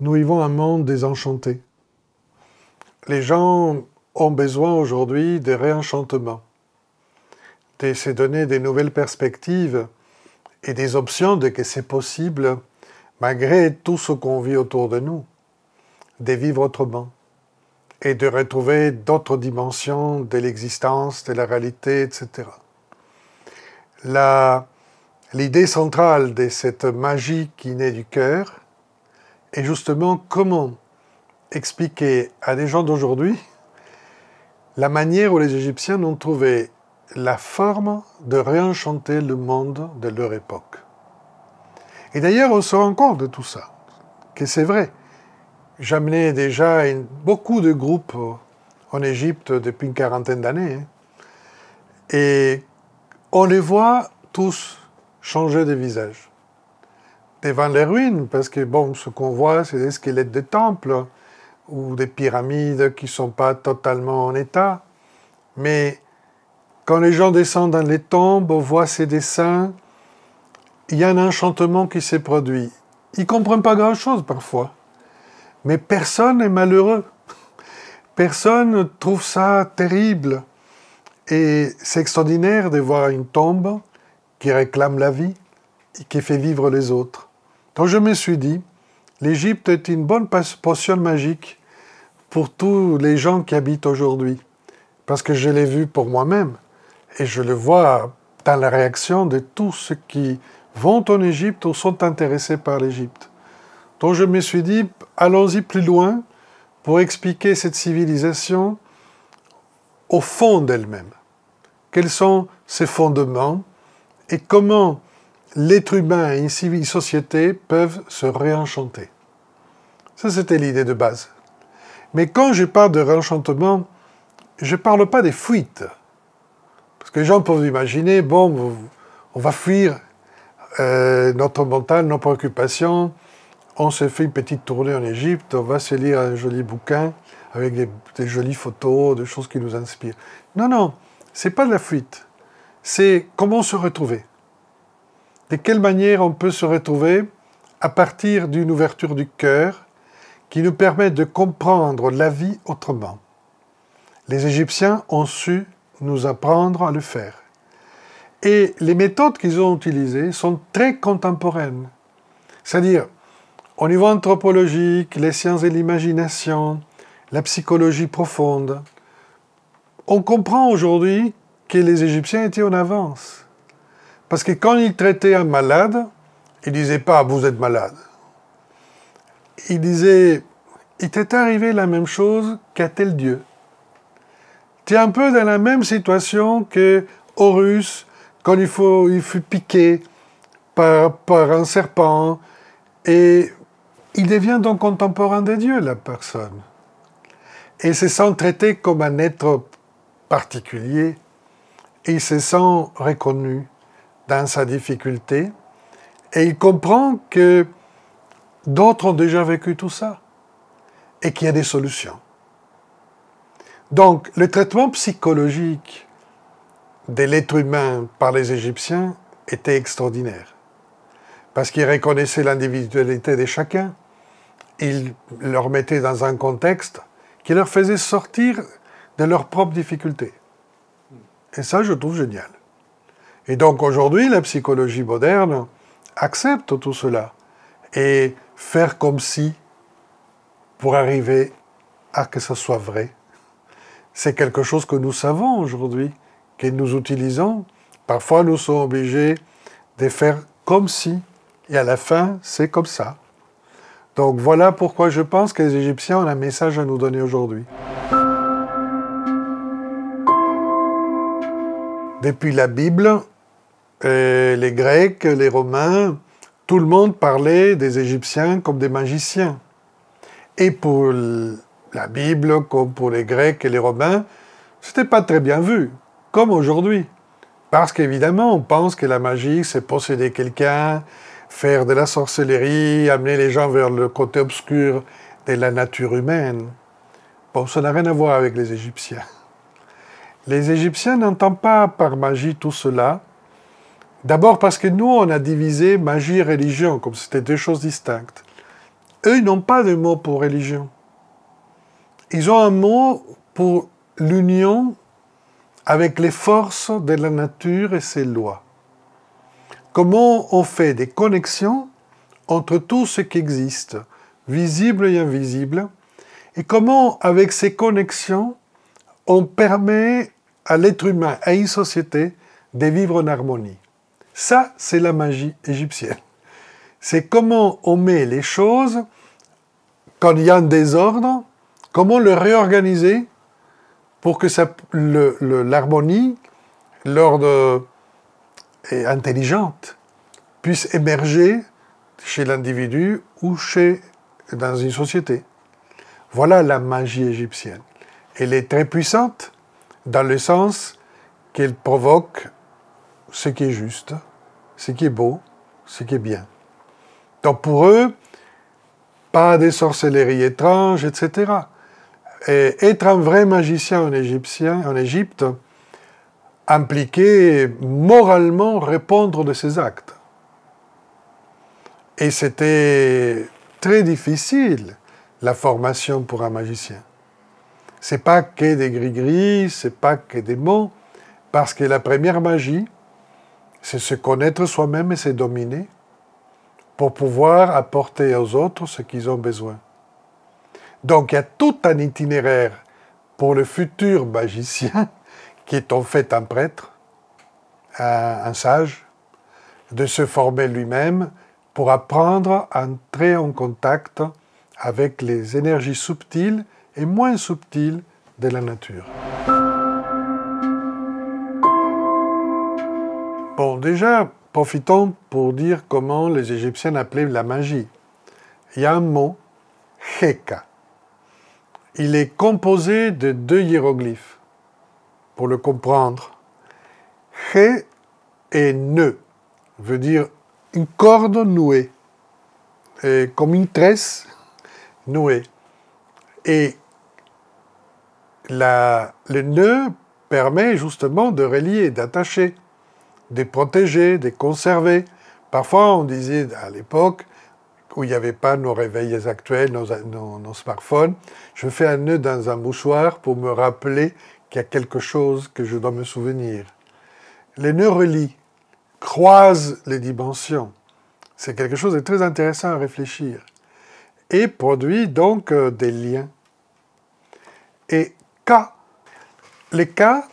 nous vivons un monde désenchanté. Les gens ont besoin aujourd'hui de réenchantement, de se donner des nouvelles perspectives et des options de que c'est possible, malgré tout ce qu'on vit autour de nous, de vivre autrement et de retrouver d'autres dimensions de l'existence, de la réalité, etc. L'idée centrale de cette magie qui naît du cœur, et justement, comment expliquer à des gens d'aujourd'hui la manière où les Égyptiens ont trouvé la forme de réenchanter le monde de leur époque. Et d'ailleurs, on se rend compte de tout ça, que c'est vrai. J'amenais déjà beaucoup de groupes en Égypte depuis une quarantaine d'années, hein. et on les voit tous changer de visage devant les ruines, parce que bon, ce qu'on voit, c'est des squelettes de temples ou des pyramides qui ne sont pas totalement en état. Mais quand les gens descendent dans les tombes, voient ces dessins, il y a un enchantement qui s'est produit. Ils ne comprennent pas grand-chose parfois. Mais personne n'est malheureux. Personne ne trouve ça terrible. Et c'est extraordinaire de voir une tombe qui réclame la vie et qui fait vivre les autres. Donc je me suis dit, l'Égypte est une bonne potion magique pour tous les gens qui habitent aujourd'hui. Parce que je l'ai vu pour moi-même. Et je le vois dans la réaction de tous ceux qui vont en Égypte ou sont intéressés par l'Égypte. Donc je me suis dit, allons-y plus loin pour expliquer cette civilisation au fond d'elle-même. Quels sont ses fondements et comment l'être humain et une société peuvent se réenchanter. Ça, c'était l'idée de base. Mais quand je parle de réenchantement, je ne parle pas des fuites. Parce que les gens peuvent imaginer, bon, on va fuir euh, notre mental, nos préoccupations, on se fait une petite tournée en Égypte, on va se lire un joli bouquin avec des, des jolies photos, des choses qui nous inspirent. Non, non, c'est pas de la fuite, c'est comment se retrouver de quelle manière on peut se retrouver à partir d'une ouverture du cœur qui nous permet de comprendre la vie autrement. Les Égyptiens ont su nous apprendre à le faire. Et les méthodes qu'ils ont utilisées sont très contemporaines. C'est-à-dire, au niveau anthropologique, les sciences et l'imagination, la psychologie profonde, on comprend aujourd'hui que les Égyptiens étaient en avance. Parce que quand il traitait un malade, il disait pas vous êtes malade. Il disait il t'est arrivé la même chose qu'à tel Dieu. Tu es un peu dans la même situation que Horus quand il, faut, il fut piqué par, par un serpent et il devient donc contemporain des dieux la personne. Et il se sent traité comme un être particulier et il se sent reconnu dans sa difficulté et il comprend que d'autres ont déjà vécu tout ça et qu'il y a des solutions. Donc le traitement psychologique de l'être humain par les Égyptiens était extraordinaire parce qu'ils reconnaissaient l'individualité de chacun, ils leur mettaient dans un contexte qui leur faisait sortir de leurs propres difficultés. Et ça, je trouve génial. Et donc aujourd'hui, la psychologie moderne accepte tout cela. Et faire comme si pour arriver à que ce soit vrai, c'est quelque chose que nous savons aujourd'hui, que nous utilisons. Parfois, nous sommes obligés de faire comme si, et à la fin, c'est comme ça. Donc voilà pourquoi je pense que les Égyptiens ont un message à nous donner aujourd'hui. Depuis la Bible, les Grecs, les Romains, tout le monde parlait des Égyptiens comme des magiciens. Et pour la Bible, comme pour les Grecs et les Romains, ce n'était pas très bien vu, comme aujourd'hui. Parce qu'évidemment, on pense que la magie, c'est posséder quelqu'un, faire de la sorcellerie, amener les gens vers le côté obscur de la nature humaine. Bon, ça n'a rien à voir avec les Égyptiens. Les Égyptiens n'entendent pas par magie tout cela, D'abord parce que nous, on a divisé magie et religion, comme c'était deux choses distinctes. Eux, ils n'ont pas de mot pour religion. Ils ont un mot pour l'union avec les forces de la nature et ses lois. Comment on fait des connexions entre tout ce qui existe, visible et invisible, et comment avec ces connexions, on permet à l'être humain, à une société, de vivre en harmonie. Ça, c'est la magie égyptienne. C'est comment on met les choses, quand il y a un désordre, comment le réorganiser pour que l'harmonie, l'ordre intelligente, puisse émerger chez l'individu ou chez, dans une société. Voilà la magie égyptienne. Elle est très puissante dans le sens qu'elle provoque ce qui est juste ce qui est beau, ce qui est bien. Donc pour eux, pas des sorcelleries étranges, etc. Et être un vrai magicien en, Égypte impliquait moralement répondre de ses actes. Et c'était très difficile, la formation pour un magicien. C'est pas que des gris-gris, c'est pas que des mots, parce que la première magie, c'est se connaître soi-même et se dominer pour pouvoir apporter aux autres ce qu'ils ont besoin. Donc il y a tout un itinéraire pour le futur magicien, qui est en fait un prêtre, un, sage, de se former lui-même pour apprendre à entrer en contact avec les énergies subtiles et moins subtiles de la nature. déjà, profitons pour dire comment les Égyptiens appelaient la magie. Il y a un mot, Heka. Il est composé de deux hiéroglyphes. Pour le comprendre, He et Ne veut dire une corde nouée, comme une tresse nouée. Et le nœud permet justement de relier, d'attacher des protéger, des conserver. Parfois, on disait à l'époque, où il n'y avait pas nos réveils actuels, nos, smartphones, je fais un nœud dans un mouchoir pour me rappeler qu'il y a quelque chose que je dois me souvenir. Les nœuds relient, croisent les dimensions. C'est quelque chose de très intéressant à réfléchir et produit donc euh, des liens. Et cas, les cas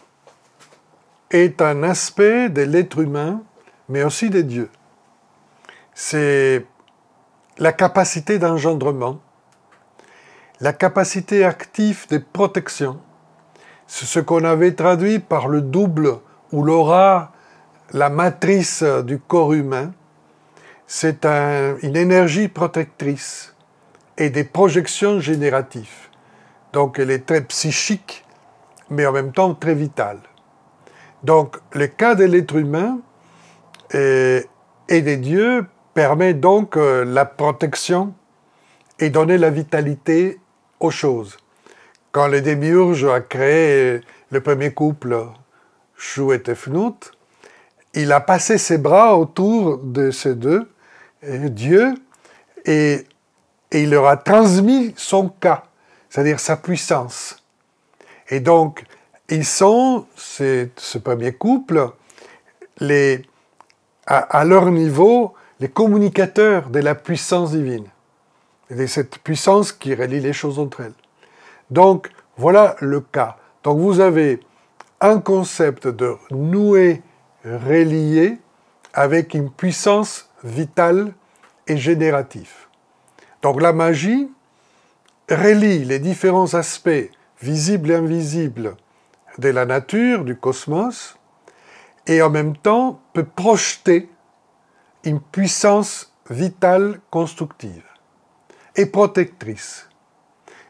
est un aspect de l'être humain, mais aussi des dieux. C'est la capacité d'engendrement, la capacité active de protection. C'est ce qu'on avait traduit par le double ou l'aura, la matrice du corps humain. C'est une énergie protectrice et des projections génératives. Donc elle est très psychique, mais en même temps très vitale. Donc, le cas de l'être humain euh, et, des dieux permet donc euh, la protection et donner la vitalité aux choses. Quand le démiurge a créé euh, le premier couple, Chou et Tefnut, il a passé ses bras autour de ces deux dieux et, et il leur a transmis son cas, c'est-à-dire sa puissance. Et donc, ils sont, ce premier couple, à, leur niveau, les communicateurs de la puissance divine, de cette puissance qui relie les choses entre elles. Donc, voilà le cas. Donc, vous avez un concept de nouer, relier, avec une puissance vitale et générative. Donc, la magie relie les différents aspects visibles et invisibles de la nature, du cosmos, et en même temps peut projeter une puissance vitale constructive et protectrice.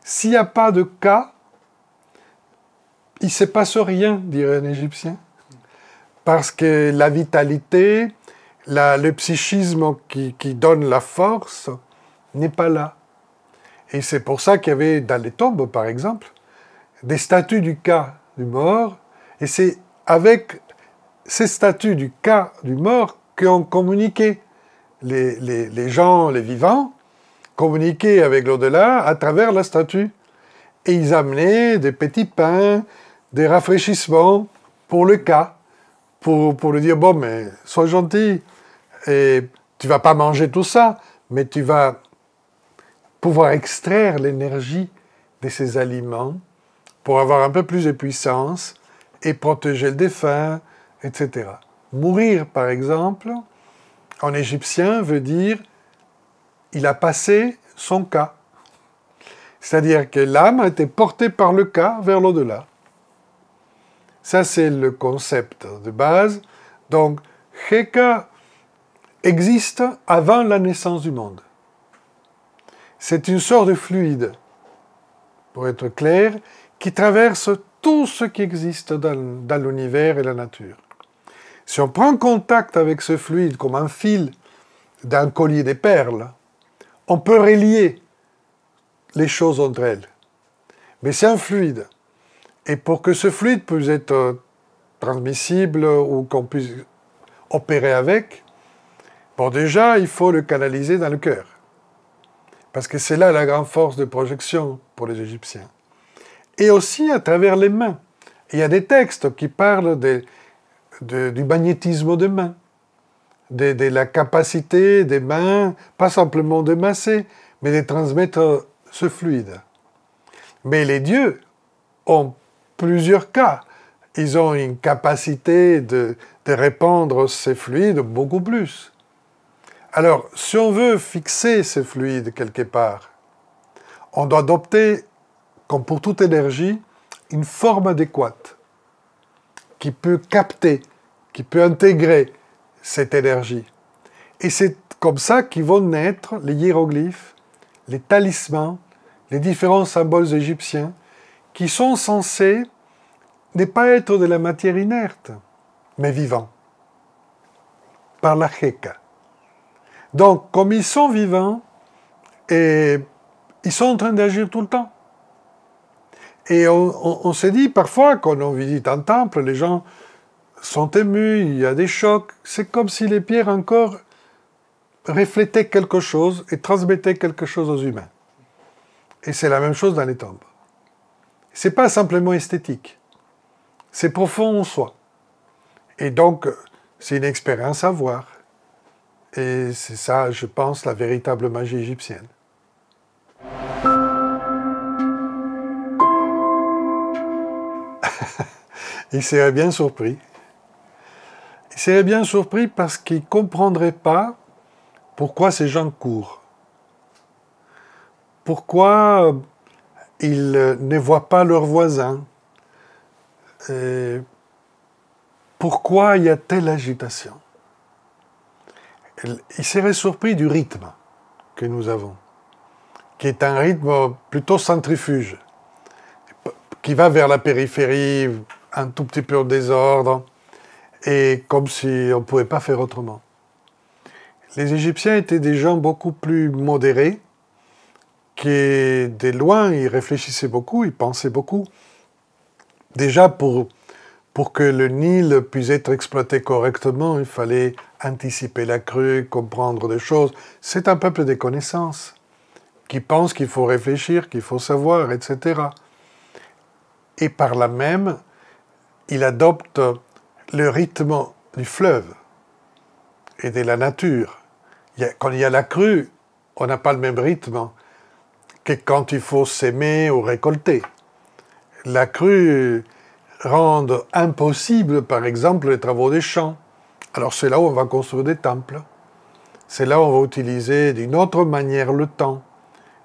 S'il n'y a pas de cas, il ne se passe rien, dirait un Égyptien, parce que la vitalité, le psychisme qui, qui, donne la force n'est pas là. Et c'est pour ça qu'il y avait dans les tombes, par exemple, des statues du cas du mort, et c'est avec ces statues du cas du mort qu'ont communiqué les, les, gens, les vivants, communiquaient avec l'au-delà à travers la statue. Et ils amenaient des petits pains, des rafraîchissements pour le cas, pour, pour lui dire, bon, mais sois gentil, et tu vas pas manger tout ça, mais tu vas pouvoir extraire l'énergie de ces aliments pour avoir un peu plus de puissance et protéger le défunt, etc. Mourir, par exemple, en égyptien veut dire il a passé son cas. C'est-à-dire que l'âme a été portée par le cas vers l'au-delà. Ça, c'est le concept de base. Donc, Heka existe avant la naissance du monde. C'est une sorte de fluide. Pour être clair, qui traverse tout ce qui existe dans, l'univers et la nature. Si on prend contact avec ce fluide comme un fil d'un collier des perles, on peut relier les choses entre elles. Mais c'est un fluide. Et pour que ce fluide puisse être transmissible ou qu'on puisse opérer avec, bon déjà, il faut le canaliser dans le cœur. Parce que c'est là la grande force de projection pour les Égyptiens et aussi à travers les mains. Il y a des textes qui parlent du magnétisme des mains, de, la capacité des mains, pas simplement de masser, mais de transmettre ce fluide. Mais les dieux ont plusieurs cas. Ils ont une capacité de, de répandre ces fluides beaucoup plus. Alors, si on veut fixer ces fluides quelque part, on doit adopter comme pour toute énergie, une forme adéquate qui peut capter, qui peut intégrer cette énergie. Et c'est comme ça qu'ils vont naître les hiéroglyphes, les talismans, les différents symboles égyptiens qui sont censés ne pas être de la matière inerte, mais vivants, par la Heka. Donc, comme ils sont vivants, et ils sont en train d'agir tout le temps. Et on, s'est dit parfois, quand on visite un temple, les gens sont émus, il y a des chocs. C'est comme si les pierres encore reflétaient quelque chose et transmettaient quelque chose aux humains. Et c'est la même chose dans les tombes. Ce n'est pas simplement esthétique. C'est profond en soi. Et donc, c'est une expérience à voir. Et c'est ça, je pense, la véritable magie égyptienne. Il serait bien surpris. Il serait bien surpris parce qu'il ne comprendrait pas pourquoi ces gens courent. Pourquoi euh, ils euh, ne voient pas leurs voisins. pourquoi il y a telle agitation Il serait surpris du rythme que nous avons, qui est un rythme plutôt centrifuge, qui va vers la périphérie, un tout petit peu en désordre et comme si on ne pouvait pas faire autrement. Les Égyptiens étaient des gens beaucoup plus modérés, qui de loin, ils réfléchissaient beaucoup, ils pensaient beaucoup. Déjà, pour, pour que le Nil puisse être exploité correctement, il fallait anticiper la crue, comprendre des choses. C'est un peuple des connaissances, qui pense qu'il faut réfléchir, qu'il faut savoir, etc. Et par là même, il adopte le rythme du fleuve et de la nature. Quand il y a la crue, on n'a pas le même rythme que quand il faut s'aimer ou récolter. La crue rend impossible, par exemple, les travaux des champs. Alors c'est là où on va construire des temples. C'est là où on va utiliser d'une autre manière le temps,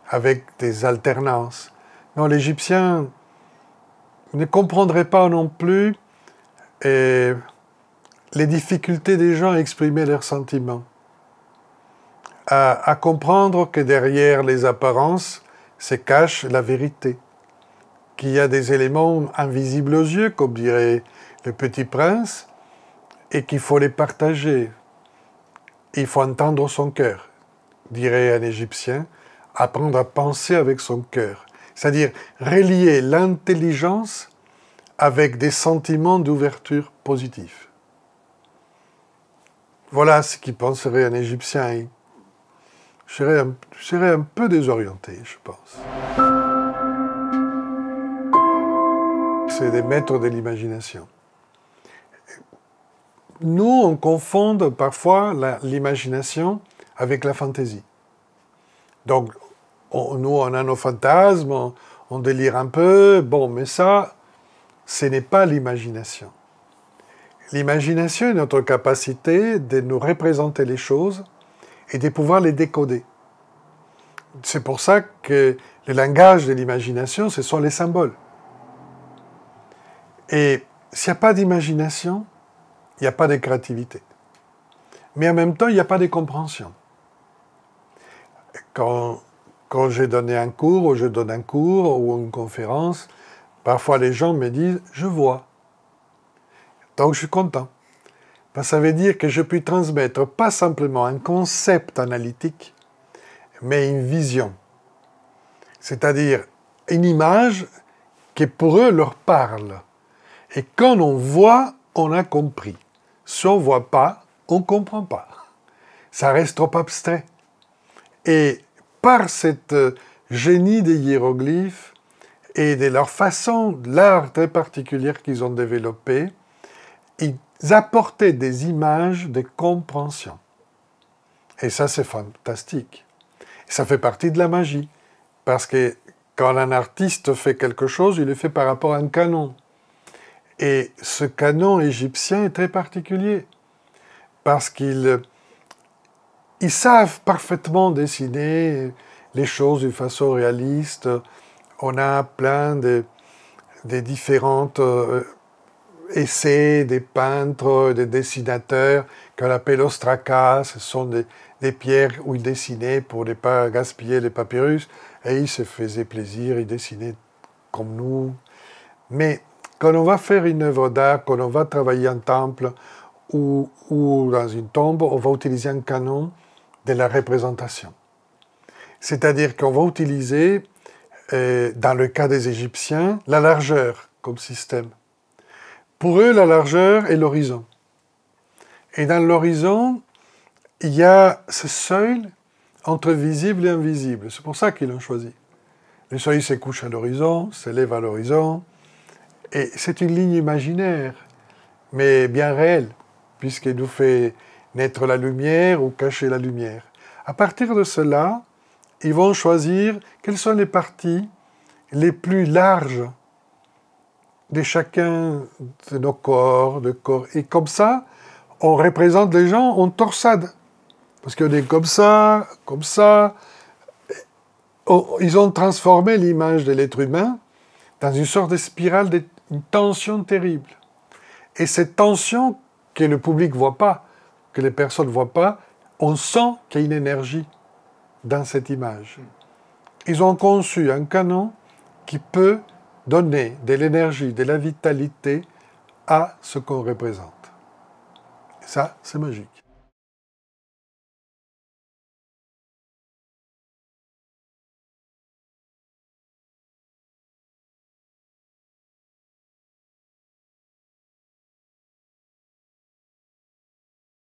avec des alternances. Non, l'Égyptien, vous ne comprendrez pas non plus euh, les difficultés des gens à exprimer leurs sentiments, à, à comprendre que derrière les apparences se cache la vérité, qu'il y a des éléments invisibles aux yeux, comme dirait le petit prince, et qu'il faut les partager. Il faut entendre son cœur, dirait un Égyptien, apprendre à penser avec son cœur c'est-à-dire relier l'intelligence avec des sentiments d'ouverture positifs. Voilà ce qu'il penserait un Égyptien. Je serais un, peu désorienté, je pense. C'est des maîtres de l'imagination. Nous, on confonde parfois l'imagination avec la fantaisie. Donc, nous, on a nos fantasmes, on, délire un peu. Bon, mais ça, ce n'est pas l'imagination. L'imagination est notre capacité de nous représenter les choses et de pouvoir les décoder. C'est pour ça que le langage de l'imagination, ce sont les symboles. Et s'il n'y a pas d'imagination, il n'y a pas de créativité. Mais en même temps, il n'y a pas de compréhension. Quand quand j'ai donné un cours, ou je donne un cours, ou une conférence, parfois les gens me disent « je vois ». Donc je suis content. Ben, ça veut dire que je puis transmettre pas simplement un concept analytique, mais une vision. C'est-à-dire une image qui pour eux leur parle. Et quand on voit, on a compris. Si on ne voit pas, on ne comprend pas. Ça reste trop abstrait. Et par cette euh, génie des hiéroglyphes et de leur façon, de l'art très particulière qu'ils ont développé, ils apportaient des images de compréhension. Et ça, c'est fantastique. Ça fait partie de la magie. Parce que quand un artiste fait quelque chose, il le fait par rapport à un canon. Et ce canon égyptien est très particulier. Parce qu'il ils savent parfaitement dessiner les choses d'une façon réaliste. On a plein de, des différentes euh, essais des peintres, des dessinateurs qu'on appelle ostraca. Ce sont des, pierres où ils dessinaient pour ne pas gaspiller les papyrus. Et ils se faisaient plaisir, ils dessinaient comme nous. Mais quand on va faire une œuvre d'art, quand on va travailler en temple ou dans une tombe, on va utiliser un canon de la représentation. C'est-à-dire qu'on va utiliser, euh, dans le cas des Égyptiens, la largeur comme système. Pour eux, la largeur est l'horizon. Et dans l'horizon, il y a ce seuil entre visible et invisible. C'est pour ça qu'ils l'ont choisi. Le seuil se couche à l'horizon, s'élève à l'horizon, et c'est une ligne imaginaire, mais bien réelle, puisqu'elle nous fait naître la lumière ou cacher la lumière. À partir de cela, ils vont choisir quelles sont les parties les plus larges de chacun de nos corps, de corps. Et comme ça, on représente les gens en torsade. Parce qu'on est comme ça, comme ça. Ils ont transformé l'image de l'être humain dans une sorte de spirale, une tension terrible. Et cette tension que le public ne voit pas, que les personnes ne voient pas, on sent qu'il y a une énergie dans cette image. Ils ont conçu un canon qui peut donner de l'énergie, de la vitalité à ce qu'on représente. ça, c'est magique.